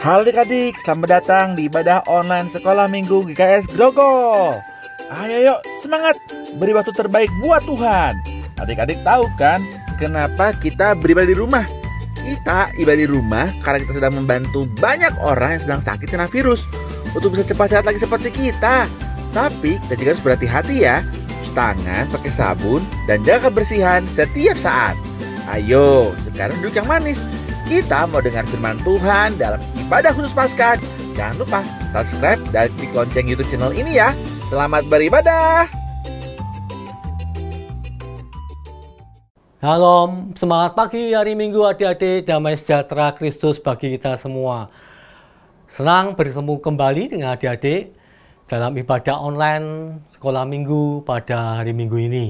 Halo adik-adik, selamat datang di ibadah online sekolah minggu GKS Grogol. Ah, ayo yuk, semangat, beri waktu terbaik buat Tuhan. Adik-adik tahu kan, kenapa kita beribadah di rumah? Kita ibadah di rumah karena kita sedang membantu banyak orang yang sedang sakit karena virus untuk bisa cepat sehat lagi seperti kita. Tapi kita juga harus berhati-hati ya, cuci tangan pakai sabun dan jaga kebersihan setiap saat. Ayo, sekarang duduk yang manis. Kita mau dengar firman Tuhan dalam ibadah khusus pasca. Jangan lupa subscribe dan klik lonceng YouTube channel ini ya. Selamat beribadah. Halo, semangat pagi hari Minggu adik-adik, damai sejahtera Kristus bagi kita semua. Senang bertemu kembali dengan adik-adik dalam ibadah online sekolah minggu pada hari minggu ini.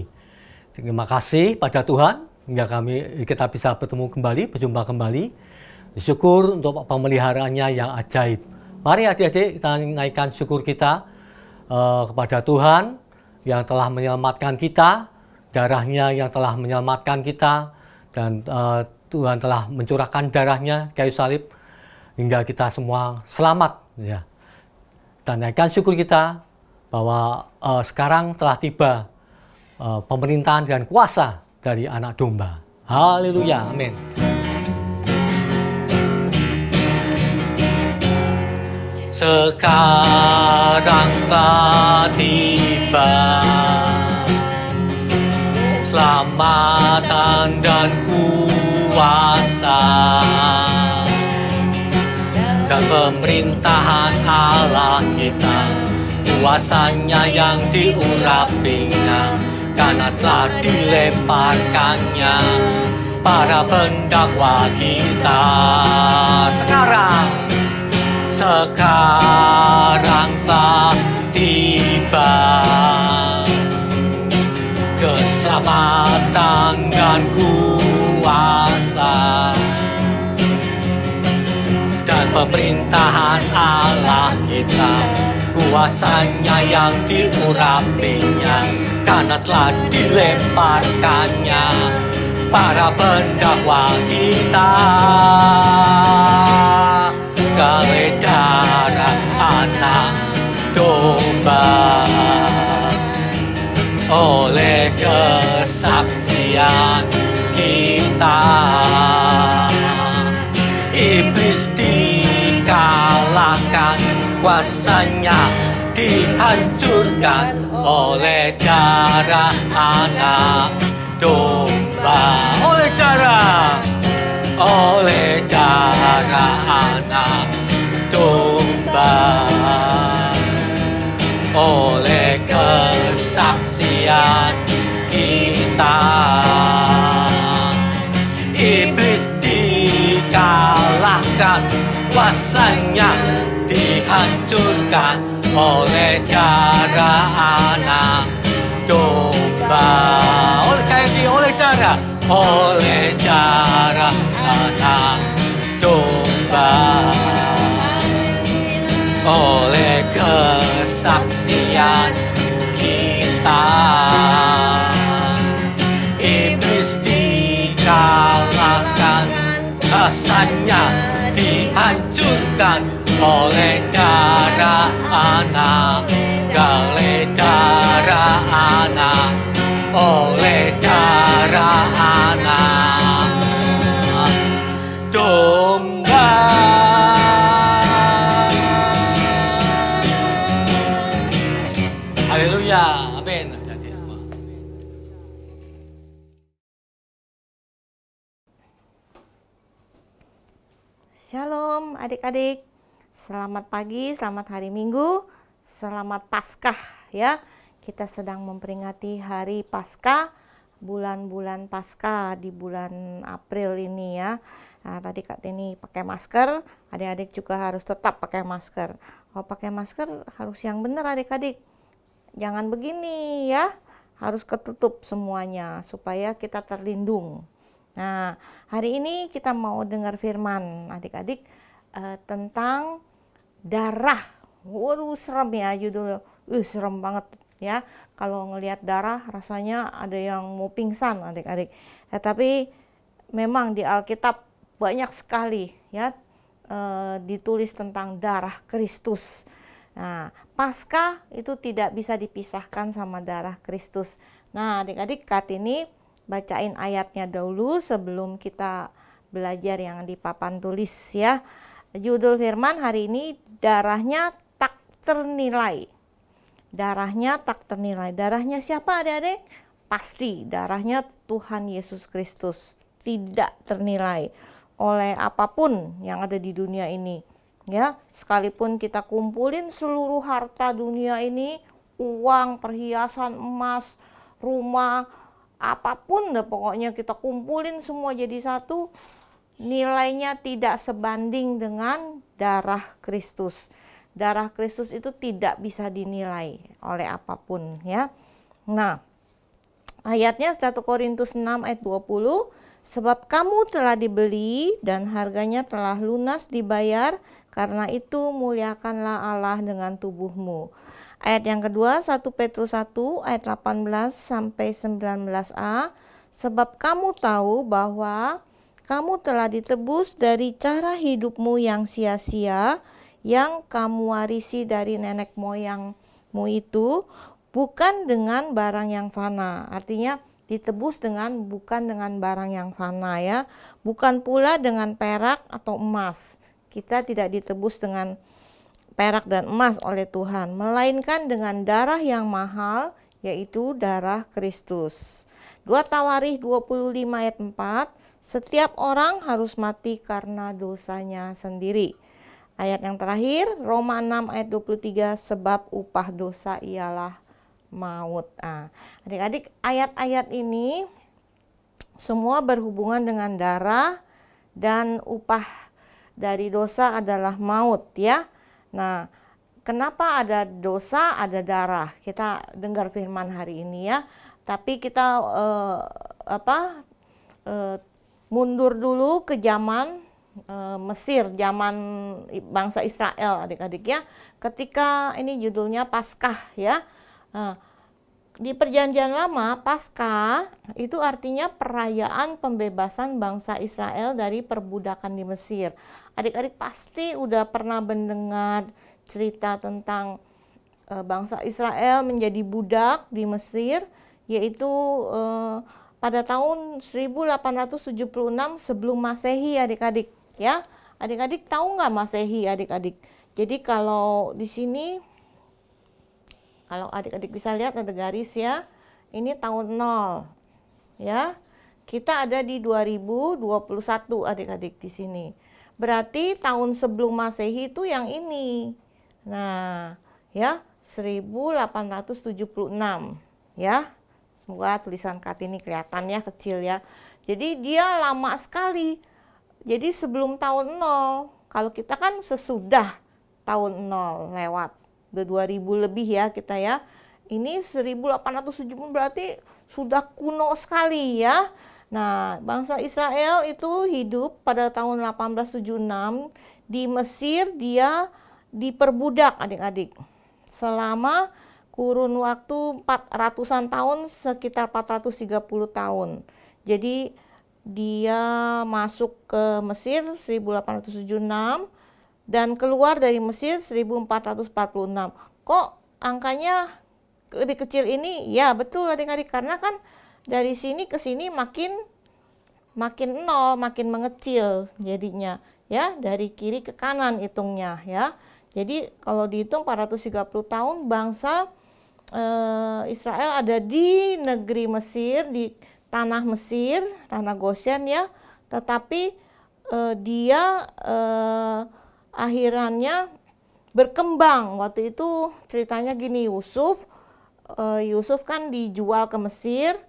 Terima kasih pada Tuhan hingga kami kita bisa bertemu kembali, berjumpa kembali. Syukur untuk pemeliharaannya yang ajaib. Mari adik-adik kita naikkan syukur kita uh, kepada Tuhan yang telah menyelamatkan kita, darahnya yang telah menyelamatkan kita, dan uh, Tuhan telah mencurahkan darahnya kayu salib hingga kita semua selamat. Ya. Kita naikkan syukur kita bahwa uh, sekarang telah tiba uh, pemerintahan dan kuasa dari anak domba. Haleluya, amin. Sekarang telah tiba Selamatan dan kuasa Dan pemerintahan Allah kita Kuasanya yang diurapinya pinggang karena telah dilemparkannya para pendakwa kita sekarang sekarang telah tiba keselamatan dan kuasa dan pemerintahan Allah kita kuasanya yang diurapinya Karena telah dilemparkannya para pendakwa kita Kale anak domba Oleh kesaksian kita Iblis di kuasanya dihancurkan oleh cara anak domba oleh cara, oleh oleh cara anak domba oleh di oleh cara, oleh cara anak domba oleh kesaksian kita iblis dikalahkan rasanya dihancurkan oleh cara anak gale cara ana oleh cara ana domba haleluya amin Shalom adik-adik Selamat pagi, selamat hari Minggu, selamat Paskah ya. Kita sedang memperingati hari Paskah, bulan-bulan Paskah di bulan April ini ya. Nah, tadi Kak Tini pakai masker, adik-adik juga harus tetap pakai masker. Kalau pakai masker harus yang benar adik-adik. Jangan begini ya, harus ketutup semuanya supaya kita terlindung. Nah, hari ini kita mau dengar firman adik-adik eh, tentang darah waduh serem ya judulnya uh, serem banget ya kalau ngelihat darah rasanya ada yang mau pingsan adik-adik ya, tapi memang di Alkitab banyak sekali ya e, ditulis tentang darah Kristus nah pasca itu tidak bisa dipisahkan sama darah Kristus nah adik-adik kat ini bacain ayatnya dahulu sebelum kita belajar yang di papan tulis ya Judul firman hari ini darahnya tak ternilai. Darahnya tak ternilai. Darahnya siapa adik-adik? Pasti darahnya Tuhan Yesus Kristus tidak ternilai oleh apapun yang ada di dunia ini. Ya, sekalipun kita kumpulin seluruh harta dunia ini, uang, perhiasan, emas, rumah, apapun deh pokoknya kita kumpulin semua jadi satu nilainya tidak sebanding dengan darah Kristus. Darah Kristus itu tidak bisa dinilai oleh apapun ya. Nah, ayatnya 1 Korintus 6 ayat 20, sebab kamu telah dibeli dan harganya telah lunas dibayar, karena itu muliakanlah Allah dengan tubuhmu. Ayat yang kedua 1 Petrus 1 ayat 18 sampai 19a, sebab kamu tahu bahwa kamu telah ditebus dari cara hidupmu yang sia-sia yang kamu warisi dari nenek moyangmu itu bukan dengan barang yang fana. Artinya ditebus dengan bukan dengan barang yang fana ya, bukan pula dengan perak atau emas. Kita tidak ditebus dengan perak dan emas oleh Tuhan, melainkan dengan darah yang mahal yaitu darah Kristus. 2 Tawarikh 25 ayat 4 setiap orang harus mati karena dosanya sendiri. Ayat yang terakhir Roma 6 ayat 23 sebab upah dosa ialah maut. adik ah, adik-adik ayat-ayat ini semua berhubungan dengan darah dan upah dari dosa adalah maut ya. Nah, kenapa ada dosa, ada darah? Kita dengar firman hari ini ya. Tapi kita eh, apa? Eh, mundur dulu ke zaman e, Mesir, zaman bangsa Israel adik-adik ya. Ketika ini judulnya Paskah ya. E, di perjanjian lama Paskah itu artinya perayaan pembebasan bangsa Israel dari perbudakan di Mesir. Adik-adik pasti udah pernah mendengar cerita tentang e, bangsa Israel menjadi budak di Mesir yaitu e, pada tahun 1876 sebelum Masehi adik-adik ya. Adik-adik tahu nggak Masehi adik-adik? Jadi kalau di sini kalau adik-adik bisa lihat ada garis ya. Ini tahun 0. Ya. Kita ada di 2021 adik-adik di sini. Berarti tahun sebelum Masehi itu yang ini. Nah, ya 1876 ya Semoga tulisan Kartini kelihatannya kecil ya. Jadi dia lama sekali. Jadi sebelum tahun 0. Kalau kita kan sesudah tahun 0 lewat. Udah 2000 lebih ya kita ya. Ini 1870 berarti sudah kuno sekali ya. Nah, bangsa Israel itu hidup pada tahun 1876 di Mesir dia diperbudak adik-adik selama kurun waktu 400-an tahun sekitar 430 tahun. Jadi dia masuk ke Mesir 1876 dan keluar dari Mesir 1446. Kok angkanya lebih kecil ini? Ya, betul adik-adik karena kan dari sini ke sini makin makin nol, makin mengecil jadinya ya, dari kiri ke kanan hitungnya ya. Jadi kalau dihitung 430 tahun bangsa Eh, Israel ada di negeri Mesir, di tanah Mesir, tanah Goshen ya. Tetapi uh, dia uh, akhirannya berkembang. Waktu itu ceritanya gini Yusuf, uh, Yusuf kan dijual ke Mesir.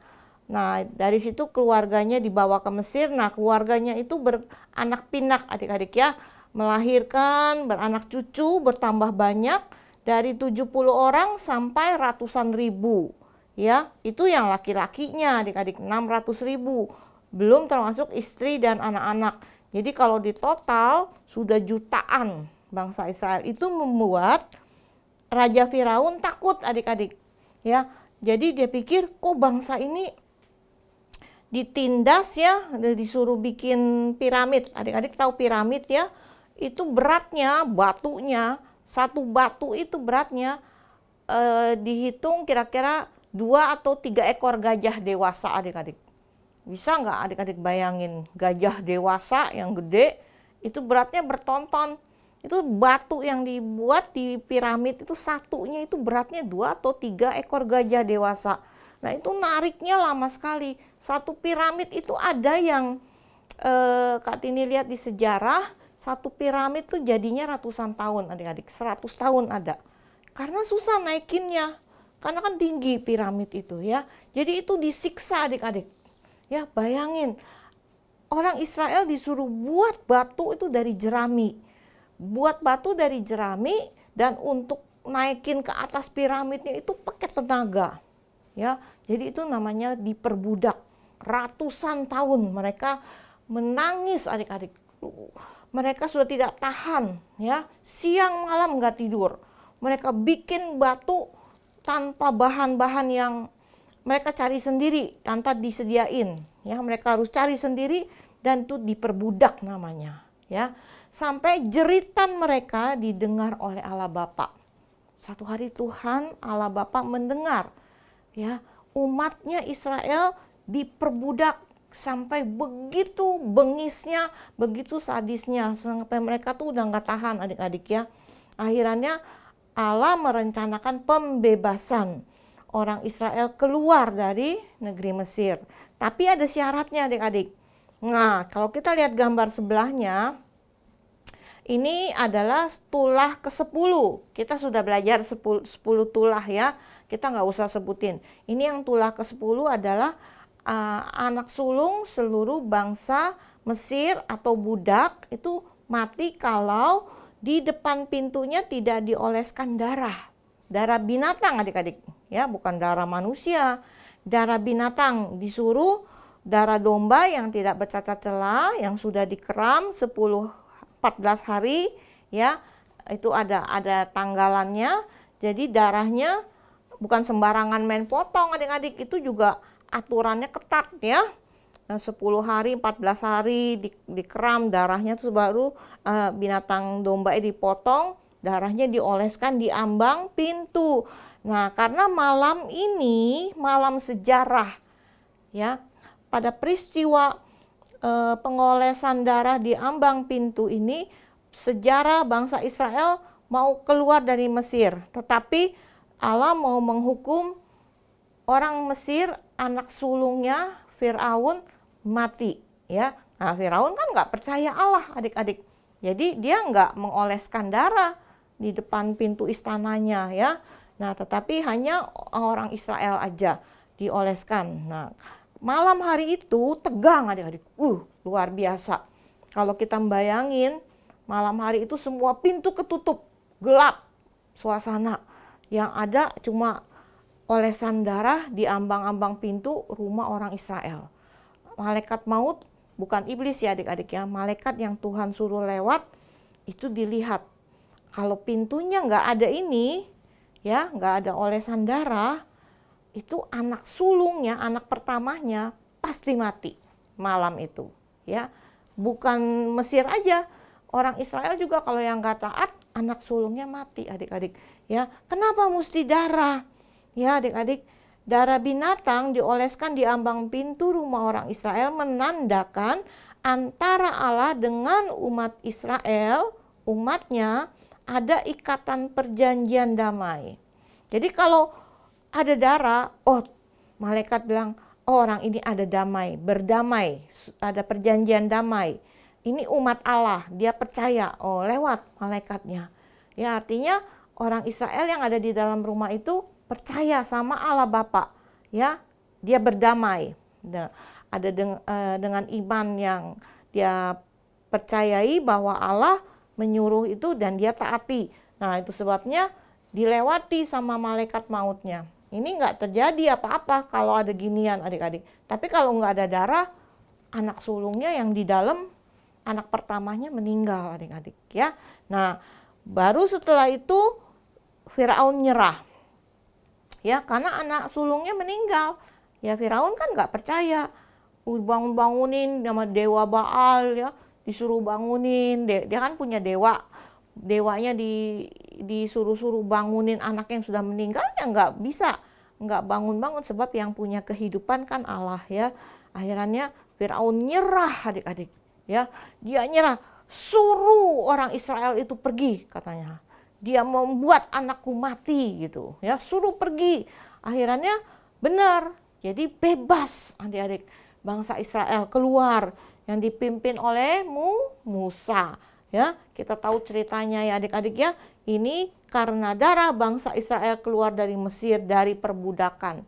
Nah, dari situ keluarganya dibawa ke Mesir. Nah, keluarganya itu beranak pinak adik-adik ya, melahirkan, beranak cucu, bertambah banyak dari 70 orang sampai ratusan ribu ya itu yang laki-lakinya adik-adik 600 ribu belum termasuk istri dan anak-anak jadi kalau di total sudah jutaan bangsa Israel itu membuat Raja Firaun takut adik-adik ya jadi dia pikir kok bangsa ini ditindas ya disuruh bikin piramid adik-adik tahu piramid ya itu beratnya batunya satu batu itu beratnya eh, dihitung kira-kira dua atau tiga ekor gajah dewasa adik-adik. Bisa nggak adik-adik bayangin gajah dewasa yang gede itu beratnya bertonton. Itu batu yang dibuat di piramid itu satunya itu beratnya dua atau tiga ekor gajah dewasa. Nah itu nariknya lama sekali. Satu piramid itu ada yang eh, Kak Tini lihat di sejarah satu piramid tuh jadinya ratusan tahun adik-adik, 100 tahun ada. Karena susah naikinnya, karena kan tinggi piramid itu ya. Jadi itu disiksa adik-adik. Ya bayangin, orang Israel disuruh buat batu itu dari jerami. Buat batu dari jerami dan untuk naikin ke atas piramidnya itu pakai tenaga. Ya, jadi itu namanya diperbudak ratusan tahun mereka menangis adik-adik. Mereka sudah tidak tahan, ya. Siang malam nggak tidur. Mereka bikin batu tanpa bahan-bahan yang mereka cari sendiri, tanpa disediain. Ya, mereka harus cari sendiri dan itu diperbudak namanya, ya. Sampai jeritan mereka didengar oleh Allah Bapa. Satu hari Tuhan Allah Bapa mendengar, ya, umatnya Israel diperbudak sampai begitu bengisnya, begitu sadisnya sampai mereka tuh udah nggak tahan adik-adik ya. Akhirnya Allah merencanakan pembebasan orang Israel keluar dari negeri Mesir. Tapi ada syaratnya adik-adik. Nah, kalau kita lihat gambar sebelahnya, ini adalah tulah ke-10. Kita sudah belajar 10, 10 tulah ya. Kita nggak usah sebutin. Ini yang tulah ke-10 adalah uh, anak sulung seluruh bangsa Mesir atau budak itu mati kalau di depan pintunya tidak dioleskan darah. Darah binatang adik-adik, ya bukan darah manusia. Darah binatang disuruh darah domba yang tidak bercacat celah yang sudah dikeram 10 14 hari ya itu ada ada tanggalannya jadi darahnya bukan sembarangan main potong adik-adik itu juga aturannya ketat ya. 10 nah, hari, 14 hari di, dikeram darahnya terus baru uh, binatang domba dipotong, darahnya dioleskan di ambang pintu. Nah, karena malam ini malam sejarah ya. Pada peristiwa uh, pengolesan darah di ambang pintu ini sejarah bangsa Israel mau keluar dari Mesir, tetapi Allah mau menghukum orang Mesir anak sulungnya Firaun mati ya nah Firaun kan nggak percaya Allah adik-adik jadi dia nggak mengoleskan darah di depan pintu istananya ya nah tetapi hanya orang Israel aja dioleskan nah malam hari itu tegang adik-adik uh luar biasa kalau kita bayangin malam hari itu semua pintu ketutup gelap suasana yang ada cuma Olesan darah di ambang-ambang pintu rumah orang Israel. Malaikat maut, bukan iblis ya adik-adik ya, malaikat yang Tuhan suruh lewat itu dilihat. Kalau pintunya nggak ada ini, ya nggak ada olesan darah, itu anak sulungnya, anak pertamanya pasti mati malam itu. Ya, bukan Mesir aja, orang Israel juga kalau yang nggak taat anak sulungnya mati adik-adik ya kenapa mesti darah Ya adik-adik, darah binatang dioleskan di ambang pintu rumah orang Israel menandakan antara Allah dengan umat Israel, umatnya, ada ikatan perjanjian damai. Jadi kalau ada darah, oh malaikat bilang, oh orang ini ada damai, berdamai, ada perjanjian damai. Ini umat Allah, dia percaya, oh lewat malaikatnya. Ya artinya orang Israel yang ada di dalam rumah itu percaya sama Allah Bapa, ya dia berdamai. Nah, ada eh, dengan iman yang dia percayai bahwa Allah menyuruh itu dan dia taati. Nah itu sebabnya dilewati sama malaikat mautnya. Ini nggak terjadi apa-apa kalau ada ginian adik-adik. Tapi kalau nggak ada darah, anak sulungnya yang di dalam anak pertamanya meninggal adik-adik ya. Nah baru setelah itu Firaun nyerah ya karena anak sulungnya meninggal ya Firaun kan nggak percaya uh, bangun bangunin nama dewa Baal ya disuruh bangunin dia, kan punya dewa dewanya di disuruh-suruh bangunin anak yang sudah meninggal ya nggak bisa nggak bangun-bangun sebab yang punya kehidupan kan Allah ya akhirnya Firaun nyerah adik-adik ya dia nyerah suruh orang Israel itu pergi katanya dia membuat anakku mati gitu ya suruh pergi akhirnya benar jadi bebas adik-adik bangsa Israel keluar yang dipimpin oleh Musa ya kita tahu ceritanya ya adik-adik ya ini karena darah bangsa Israel keluar dari Mesir dari perbudakan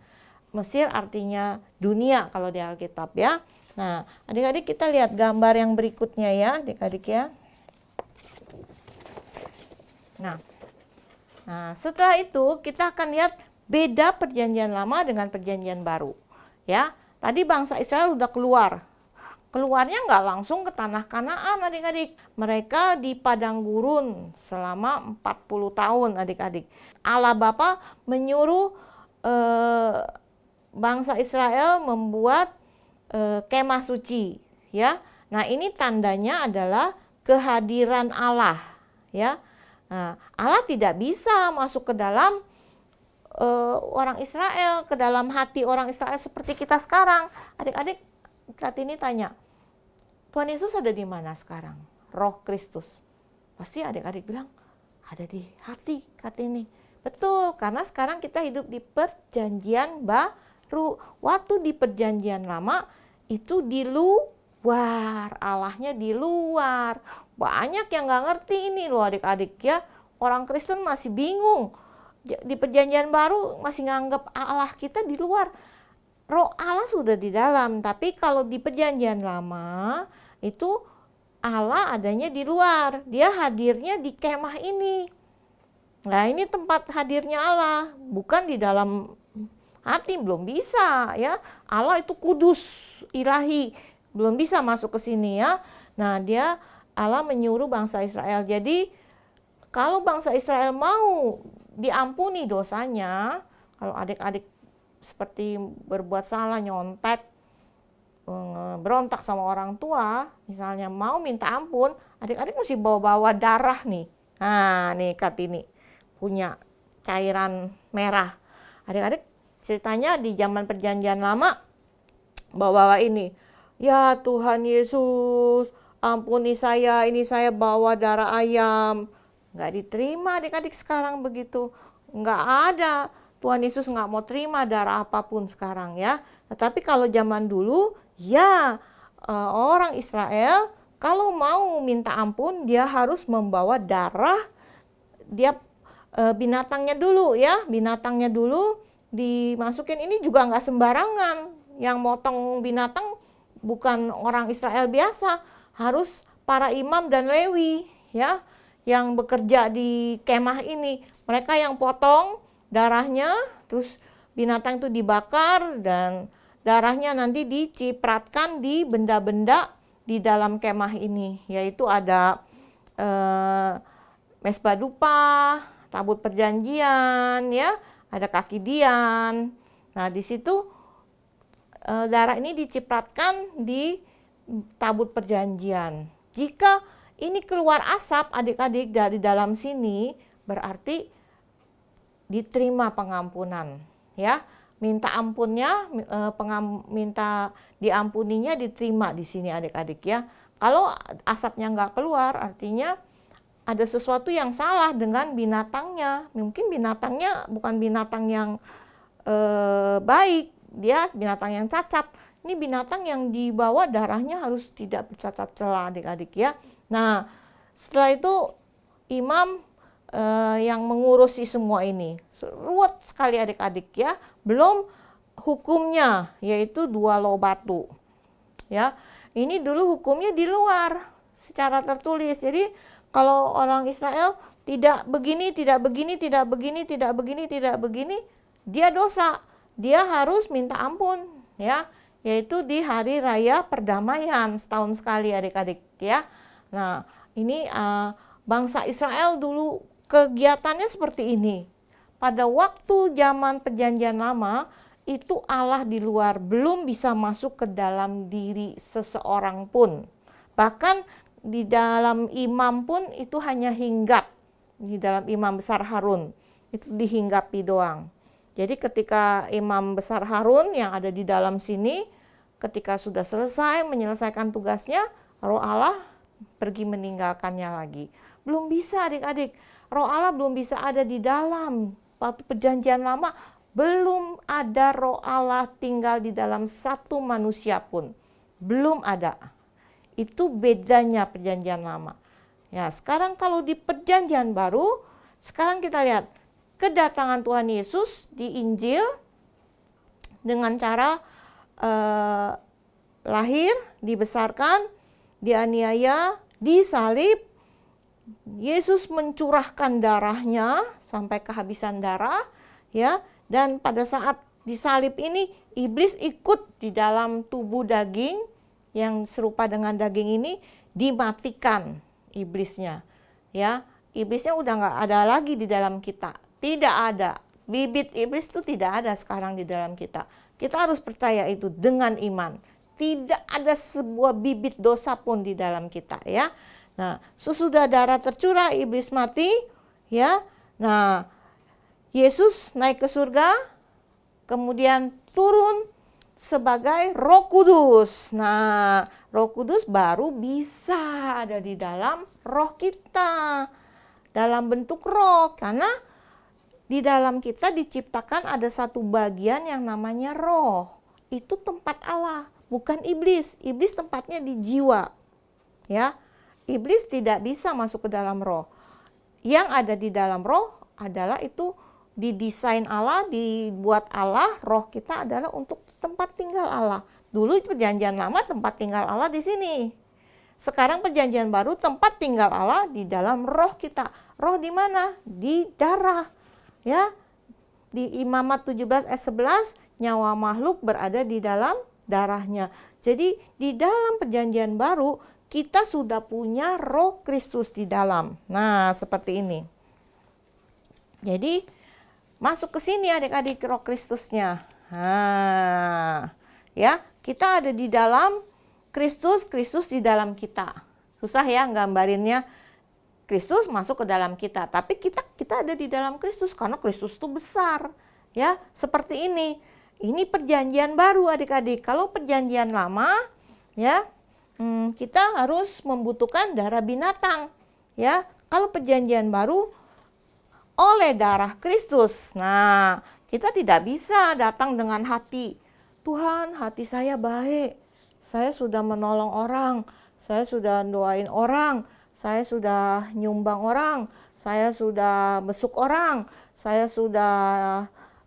Mesir artinya dunia kalau di Alkitab ya nah adik-adik kita lihat gambar yang berikutnya ya adik-adik ya Nah, nah setelah itu kita akan lihat beda perjanjian lama dengan perjanjian baru. Ya, tadi bangsa Israel sudah keluar. Keluarnya nggak langsung ke tanah Kanaan adik-adik. Mereka di padang gurun selama 40 tahun adik-adik. Allah Bapa menyuruh eh, bangsa Israel membuat eh, kemah suci, ya. Nah, ini tandanya adalah kehadiran Allah, ya. Nah, Allah tidak bisa masuk ke dalam uh, orang Israel, ke dalam hati orang Israel seperti kita sekarang. Adik-adik saat ini tanya, Tuhan Yesus ada di mana sekarang? Roh Kristus. Pasti adik-adik bilang, ada di hati saat ini. Betul, karena sekarang kita hidup di perjanjian baru. Waktu di perjanjian lama itu di luar, Allahnya di luar. Banyak yang nggak ngerti ini loh adik-adik ya. Orang Kristen masih bingung. Di perjanjian baru masih nganggap Allah kita di luar. Roh Allah sudah di dalam, tapi kalau di perjanjian lama itu Allah adanya di luar. Dia hadirnya di kemah ini. Nah, ini tempat hadirnya Allah, bukan di dalam hati belum bisa ya. Allah itu kudus, ilahi, belum bisa masuk ke sini ya. Nah, dia Allah menyuruh bangsa Israel. Jadi kalau bangsa Israel mau diampuni dosanya, kalau adik-adik seperti berbuat salah nyontek, berontak sama orang tua, misalnya mau minta ampun, adik-adik mesti bawa-bawa darah nih. Nah, nih Kat ini punya cairan merah. Adik-adik ceritanya di zaman perjanjian lama bawa-bawa ini. Ya Tuhan Yesus, ampuni saya, ini saya bawa darah ayam. Nggak diterima adik-adik sekarang begitu. Nggak ada. Tuhan Yesus nggak mau terima darah apapun sekarang ya. Tetapi kalau zaman dulu, ya eh, orang Israel kalau mau minta ampun, dia harus membawa darah dia eh, binatangnya dulu ya, binatangnya dulu dimasukin ini juga nggak sembarangan. Yang motong binatang bukan orang Israel biasa, harus para imam dan lewi ya yang bekerja di kemah ini. Mereka yang potong darahnya terus binatang itu dibakar dan darahnya nanti dicipratkan di benda-benda di dalam kemah ini yaitu ada eh, mesbah dupa, tabut perjanjian ya, ada kaki dian. Nah, di situ eh, darah ini dicipratkan di tabut perjanjian. Jika ini keluar asap adik-adik dari dalam sini berarti diterima pengampunan ya minta ampunnya e, pengam, minta diampuninya diterima di sini adik-adik ya kalau asapnya nggak keluar artinya ada sesuatu yang salah dengan binatangnya mungkin binatangnya bukan binatang yang eh, baik dia binatang yang cacat ini binatang yang dibawa darahnya harus tidak tercatat celah adik-adik ya. Nah, setelah itu imam eh, yang mengurusi semua ini. Ruwet sekali adik-adik ya. Belum hukumnya yaitu dua lo batu. Ya. Ini dulu hukumnya di luar secara tertulis. Jadi kalau orang Israel tidak begini, tidak begini, tidak begini, tidak begini, tidak begini, dia dosa. Dia harus minta ampun, ya yaitu di hari raya perdamaian setahun sekali adik-adik ya. Nah, ini uh, bangsa Israel dulu kegiatannya seperti ini. Pada waktu zaman perjanjian lama itu Allah di luar belum bisa masuk ke dalam diri seseorang pun. Bahkan di dalam imam pun itu hanya hinggap di dalam imam besar Harun. Itu dihinggapi doang. Jadi ketika imam besar Harun yang ada di dalam sini, ketika sudah selesai menyelesaikan tugasnya, roh Allah pergi meninggalkannya lagi. Belum bisa adik-adik, roh Allah belum bisa ada di dalam. Waktu perjanjian lama, belum ada roh Allah tinggal di dalam satu manusia pun. Belum ada. Itu bedanya perjanjian lama. Ya, sekarang kalau di perjanjian baru, sekarang kita lihat kedatangan Tuhan Yesus di Injil dengan cara eh, lahir, dibesarkan, dianiaya, disalib. Yesus mencurahkan darahnya sampai kehabisan darah, ya. Dan pada saat disalib ini iblis ikut di dalam tubuh daging yang serupa dengan daging ini dimatikan iblisnya, ya. Iblisnya udah nggak ada lagi di dalam kita tidak ada. Bibit iblis itu tidak ada sekarang di dalam kita. Kita harus percaya itu dengan iman. Tidak ada sebuah bibit dosa pun di dalam kita ya. Nah, sesudah darah tercurah iblis mati ya. Nah, Yesus naik ke surga kemudian turun sebagai Roh Kudus. Nah, Roh Kudus baru bisa ada di dalam roh kita dalam bentuk roh karena di dalam kita diciptakan ada satu bagian yang namanya roh. Itu tempat Allah, bukan iblis. Iblis tempatnya di jiwa. Ya. Iblis tidak bisa masuk ke dalam roh. Yang ada di dalam roh adalah itu didesain Allah, dibuat Allah, roh kita adalah untuk tempat tinggal Allah. Dulu perjanjian lama tempat tinggal Allah di sini. Sekarang perjanjian baru tempat tinggal Allah di dalam roh kita. Roh di mana? Di darah ya di Imamat 17 ayat 11 nyawa makhluk berada di dalam darahnya. Jadi di dalam perjanjian baru kita sudah punya roh Kristus di dalam. Nah, seperti ini. Jadi masuk ke sini adik-adik roh Kristusnya. Ha. Nah, ya, kita ada di dalam Kristus, Kristus di dalam kita. Susah ya gambarinnya. Kristus masuk ke dalam kita, tapi kita kita ada di dalam Kristus karena Kristus itu besar. Ya, seperti ini. Ini perjanjian baru adik-adik. Kalau perjanjian lama ya, hmm, kita harus membutuhkan darah binatang. Ya, kalau perjanjian baru oleh darah Kristus. Nah, kita tidak bisa datang dengan hati Tuhan, hati saya baik. Saya sudah menolong orang, saya sudah doain orang, saya sudah nyumbang orang, saya sudah besuk orang, saya sudah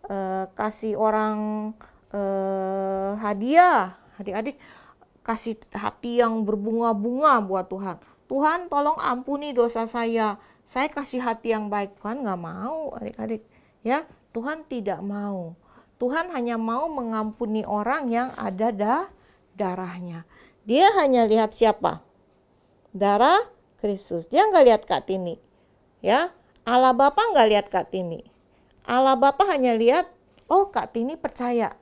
eh, kasih orang eh, hadiah, adik-adik kasih hati yang berbunga-bunga buat Tuhan. Tuhan tolong ampuni dosa saya. Saya kasih hati yang baik. Tuhan nggak mau adik-adik. Ya, Tuhan tidak mau. Tuhan hanya mau mengampuni orang yang ada dah darahnya. Dia hanya lihat siapa? Darah Kristus. Dia nggak lihat kak tini, Ya, Allah Bapa nggak lihat kak tini. Allah Bapa hanya lihat, oh kak tini percaya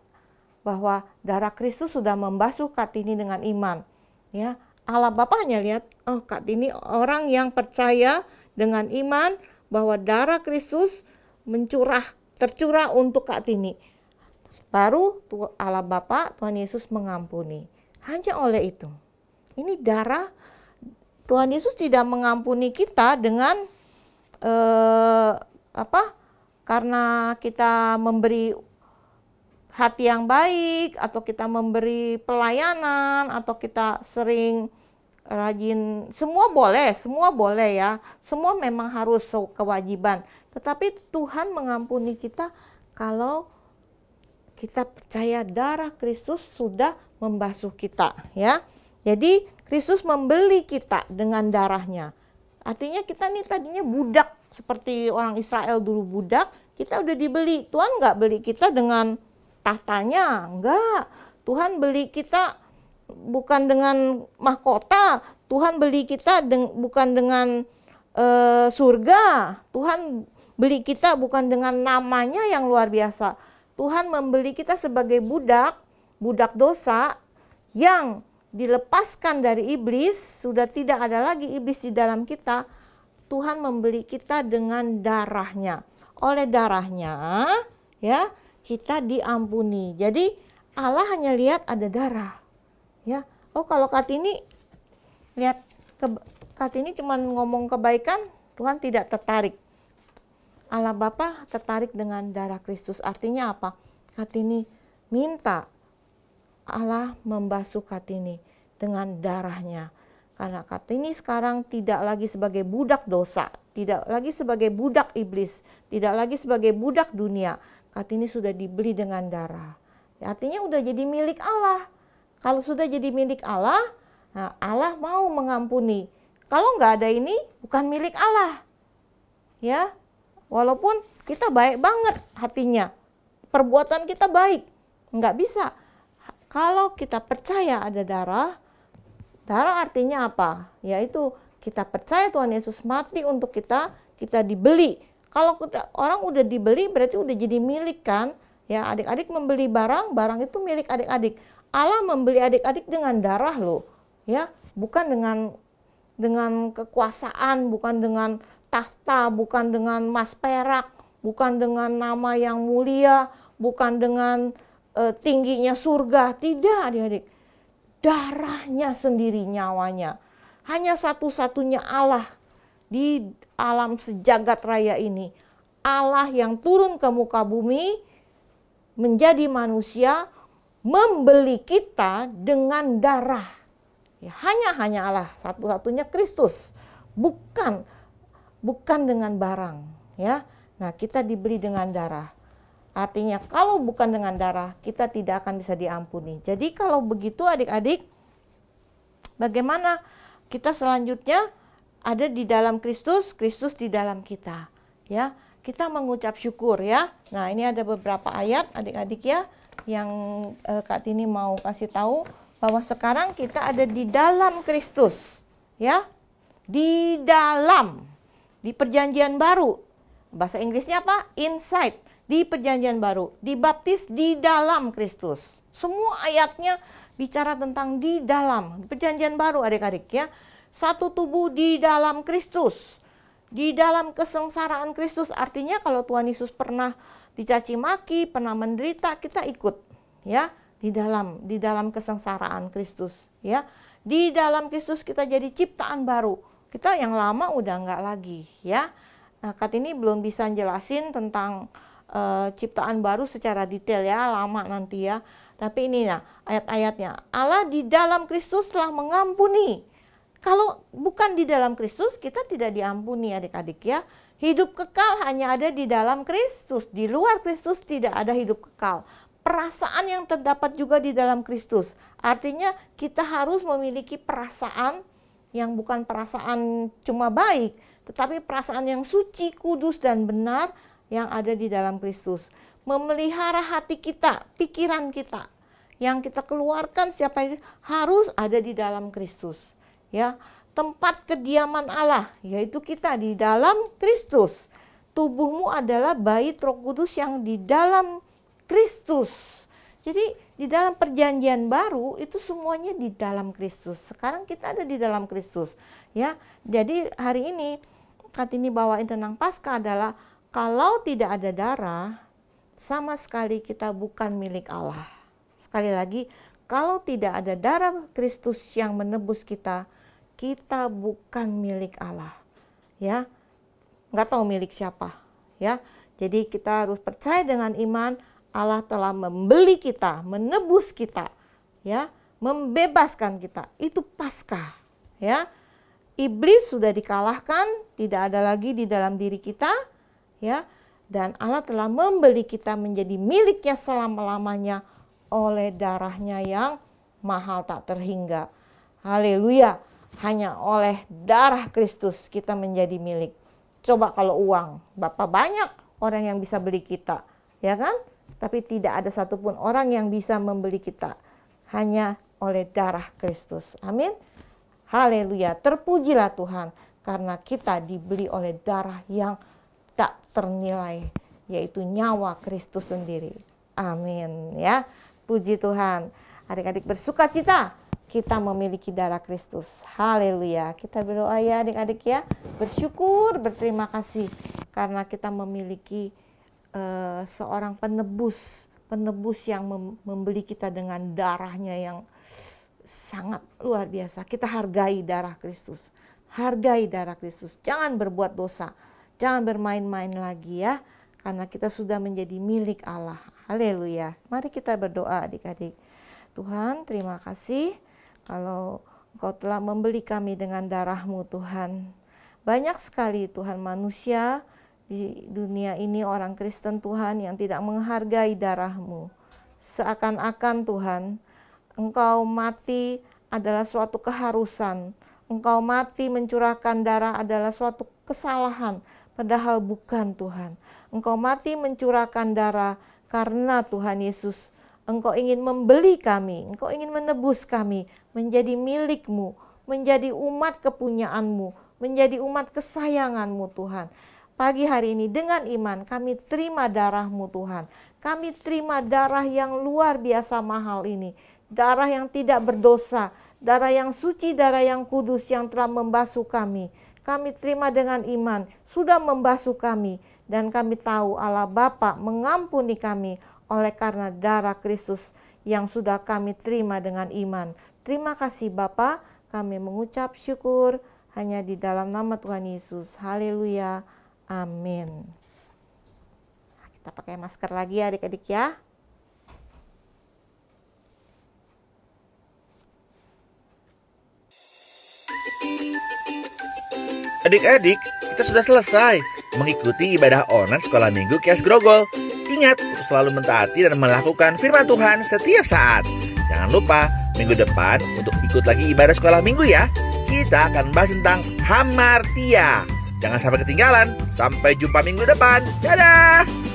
bahwa darah Kristus sudah membasuh kak tini dengan iman. Ya, Allah Bapa hanya lihat, oh kak tini orang yang percaya dengan iman bahwa darah Kristus mencurah tercurah untuk kak tini. Baru Allah Bapa Tuhan Yesus mengampuni. Hanya oleh itu. Ini darah Tuhan Yesus tidak mengampuni kita dengan eh, apa? Karena kita memberi hati yang baik atau kita memberi pelayanan atau kita sering rajin semua boleh, semua boleh ya. Semua memang harus kewajiban. Tetapi Tuhan mengampuni kita kalau kita percaya darah Kristus sudah membasuh kita ya. Jadi Kristus membeli kita dengan darahnya. Artinya kita nih tadinya budak seperti orang Israel dulu budak, kita udah dibeli. Tuhan nggak beli kita dengan tahtanya, nggak. Tuhan beli kita bukan dengan mahkota, Tuhan beli kita deng bukan dengan e, surga, Tuhan beli kita bukan dengan namanya yang luar biasa. Tuhan membeli kita sebagai budak, budak dosa yang dilepaskan dari iblis, sudah tidak ada lagi iblis di dalam kita, Tuhan membeli kita dengan darahnya. Oleh darahnya, ya, kita diampuni. Jadi Allah hanya lihat ada darah. Ya. Oh, kalau ini lihat ke, ini cuma ngomong kebaikan, Tuhan tidak tertarik. Allah Bapa tertarik dengan darah Kristus. Artinya apa? ini minta Allah membasuh Kartini dengan darahnya. Karena Kartini sekarang tidak lagi sebagai budak dosa, tidak lagi sebagai budak iblis, tidak lagi sebagai budak dunia. Kartini sudah dibeli dengan darah. artinya udah jadi milik Allah. Kalau sudah jadi milik Allah, Allah mau mengampuni. Kalau nggak ada ini, bukan milik Allah. Ya, walaupun kita baik banget hatinya, perbuatan kita baik, nggak bisa. Kalau kita percaya ada darah, darah artinya apa? Yaitu kita percaya Tuhan Yesus mati untuk kita, kita dibeli. Kalau kita, orang udah dibeli berarti udah jadi milik kan? Ya, adik-adik membeli barang, barang itu milik adik-adik. Allah membeli adik-adik dengan darah loh. Ya, bukan dengan dengan kekuasaan, bukan dengan tahta, bukan dengan mas perak, bukan dengan nama yang mulia, bukan dengan e, tingginya surga. Tidak adik-adik. Darahnya sendiri nyawanya. Hanya satu-satunya Allah di alam sejagat raya ini. Allah yang turun ke muka bumi menjadi manusia membeli kita dengan darah. Ya, hanya hanya Allah satu-satunya Kristus, bukan bukan dengan barang. Ya, nah kita diberi dengan darah. Artinya kalau bukan dengan darah kita tidak akan bisa diampuni. Jadi kalau begitu adik-adik bagaimana kita selanjutnya ada di dalam Kristus, Kristus di dalam kita. Ya, kita mengucap syukur ya. Nah, ini ada beberapa ayat adik-adik ya yang eh, Kak Tini mau kasih tahu bahwa sekarang kita ada di dalam Kristus. Ya. Di dalam di perjanjian baru. Bahasa Inggrisnya apa? Inside di perjanjian baru, dibaptis di dalam Kristus. Semua ayatnya bicara tentang di dalam, perjanjian baru adik-adik ya. Satu tubuh di dalam Kristus. Di dalam kesengsaraan Kristus artinya kalau Tuhan Yesus pernah dicaci maki, pernah menderita, kita ikut ya di dalam di dalam kesengsaraan Kristus ya. Di dalam Kristus kita jadi ciptaan baru. Kita yang lama udah enggak lagi ya. Nah, Kat ini belum bisa jelasin tentang uh, ciptaan baru secara detail ya, lama nanti ya. Tapi ini nah ayat-ayatnya. Allah di dalam Kristus telah mengampuni. Kalau bukan di dalam Kristus kita tidak diampuni adik-adik ya. Hidup kekal hanya ada di dalam Kristus. Di luar Kristus tidak ada hidup kekal perasaan yang terdapat juga di dalam Kristus. Artinya kita harus memiliki perasaan yang bukan perasaan cuma baik, tetapi perasaan yang suci, kudus dan benar yang ada di dalam Kristus. Memelihara hati kita, pikiran kita yang kita keluarkan siapa itu harus ada di dalam Kristus. Ya, tempat kediaman Allah yaitu kita di dalam Kristus. Tubuhmu adalah bait Roh Kudus yang di dalam Kristus. Jadi di dalam perjanjian baru itu semuanya di dalam Kristus. Sekarang kita ada di dalam Kristus, ya. Jadi hari ini Katini bawain tentang Paskah adalah kalau tidak ada darah, sama sekali kita bukan milik Allah. Sekali lagi, kalau tidak ada darah Kristus yang menebus kita, kita bukan milik Allah. Ya, nggak tahu milik siapa. Ya, jadi kita harus percaya dengan iman Allah telah membeli kita, menebus kita, ya, membebaskan kita. Itu pasca, ya. Iblis sudah dikalahkan, tidak ada lagi di dalam diri kita ya dan Allah telah membeli kita menjadi miliknya selama-lamanya oleh darahnya yang mahal tak terhingga. Haleluya. Hanya oleh darah Kristus kita menjadi milik. Coba kalau uang, Bapak banyak orang yang bisa beli kita, ya kan? Tapi tidak ada satupun orang yang bisa membeli kita. Hanya oleh darah Kristus. Amin. Haleluya. Terpujilah Tuhan karena kita dibeli oleh darah yang tak ternilai yaitu nyawa Kristus sendiri. Amin ya. Puji Tuhan. Adik-adik bersuka cita kita memiliki darah Kristus. Haleluya. Kita berdoa ya adik-adik ya. Bersyukur, berterima kasih karena kita memiliki uh, seorang penebus, penebus yang mem membeli kita dengan darahnya yang sangat luar biasa. Kita hargai darah Kristus. Hargai darah Kristus. Jangan berbuat dosa Jangan bermain-main lagi ya, karena kita sudah menjadi milik Allah. Haleluya. Mari kita berdoa adik-adik. Tuhan, terima kasih kalau Engkau telah membeli kami dengan darahmu Tuhan. Banyak sekali Tuhan manusia di dunia ini orang Kristen Tuhan yang tidak menghargai darahmu. Seakan-akan Tuhan, Engkau mati adalah suatu keharusan. Engkau mati mencurahkan darah adalah suatu kesalahan Padahal bukan Tuhan. Engkau mati mencurahkan darah karena Tuhan Yesus. Engkau ingin membeli kami, engkau ingin menebus kami, menjadi milikmu, menjadi umat kepunyaanmu, menjadi umat kesayanganmu Tuhan. Pagi hari ini dengan iman kami terima darahmu Tuhan. Kami terima darah yang luar biasa mahal ini. Darah yang tidak berdosa, darah yang suci, darah yang kudus yang telah membasuh kami kami terima dengan iman, sudah membasuh kami, dan kami tahu Allah Bapa mengampuni kami oleh karena darah Kristus yang sudah kami terima dengan iman. Terima kasih Bapa, kami mengucap syukur hanya di dalam nama Tuhan Yesus. Haleluya. Amin. Kita pakai masker lagi ya adik-adik ya. Adik-adik, kita sudah selesai mengikuti ibadah online sekolah minggu Kias Grogol. Ingat, selalu mentaati dan melakukan firman Tuhan setiap saat. Jangan lupa, minggu depan untuk ikut lagi ibadah sekolah minggu ya. Kita akan bahas tentang hamartia. Jangan sampai ketinggalan. Sampai jumpa minggu depan. Dadah!